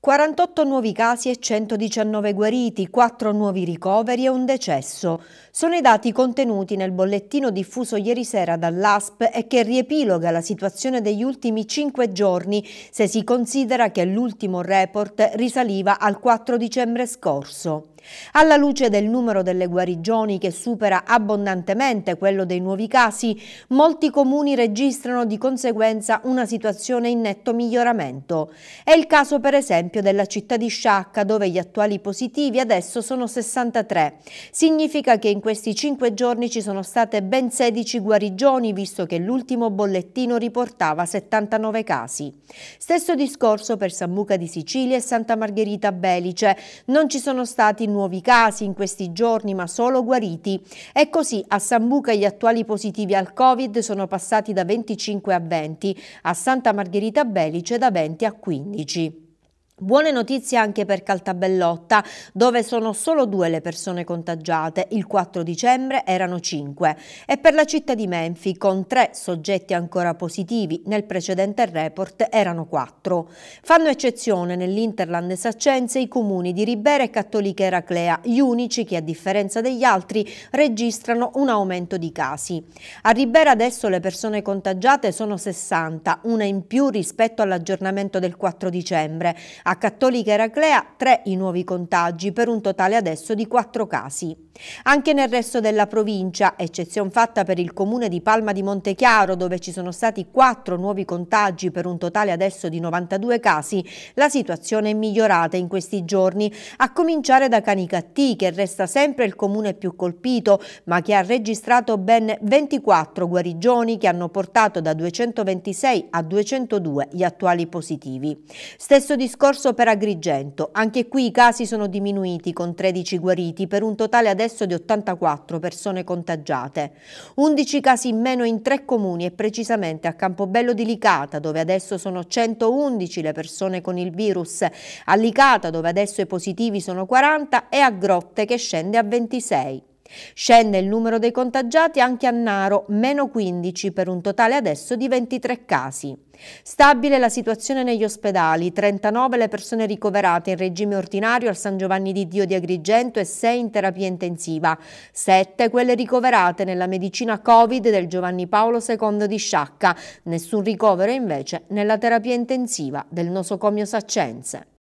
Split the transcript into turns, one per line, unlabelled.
48 nuovi casi e 119 guariti, 4 nuovi ricoveri e un decesso. Sono i dati contenuti nel bollettino diffuso ieri sera dall'ASP e che riepiloga la situazione degli ultimi 5 giorni se si considera che l'ultimo report risaliva al 4 dicembre scorso. Alla luce del numero delle guarigioni che supera abbondantemente quello dei nuovi casi, molti comuni registrano di conseguenza una situazione in netto miglioramento. È il caso per esempio della città di Sciacca dove gli attuali positivi adesso sono 63. Significa che in questi 5 giorni ci sono state ben 16 guarigioni visto che l'ultimo bollettino riportava 79 casi. Stesso discorso per Sambuca di Sicilia e Santa Margherita Belice. Non ci sono stati nuovi casi in questi giorni, ma solo guariti. E così a Sambuca gli attuali positivi al Covid sono passati da 25 a 20, a Santa Margherita Belice da 20 a 15. Buone notizie anche per Caltabellotta, dove sono solo due le persone contagiate, il 4 dicembre erano cinque, e per la città di Menfi, con tre soggetti ancora positivi, nel precedente report erano quattro. Fanno eccezione nell'Interland saccense i comuni di Ribera e Cattolica Eraclea, gli unici che a differenza degli altri registrano un aumento di casi. A Ribera adesso le persone contagiate sono 60, una in più rispetto all'aggiornamento del 4 dicembre, a Cattolica Eraclea tre i nuovi contagi per un totale adesso di quattro casi. Anche nel resto della provincia, eccezione fatta per il comune di Palma di Montechiaro dove ci sono stati quattro nuovi contagi per un totale adesso di 92 casi, la situazione è migliorata in questi giorni, a cominciare da Canicattì che resta sempre il comune più colpito ma che ha registrato ben 24 guarigioni che hanno portato da 226 a 202 gli attuali positivi. Stesso discorso soccorso per Agrigento. Anche qui i casi sono diminuiti con 13 guariti per un totale adesso di 84 persone contagiate. 11 casi in meno in tre comuni e precisamente a Campobello di Licata dove adesso sono 111 le persone con il virus, a Licata dove adesso i positivi sono 40 e a Grotte che scende a 26. Scende il numero dei contagiati anche a Naro, meno 15 per un totale adesso di 23 casi. Stabile la situazione negli ospedali, 39 le persone ricoverate in regime ordinario al San Giovanni di Dio di Agrigento e 6 in terapia intensiva, 7 quelle ricoverate nella medicina Covid del Giovanni Paolo II di Sciacca, nessun ricovero invece nella terapia intensiva del nosocomio Saccense.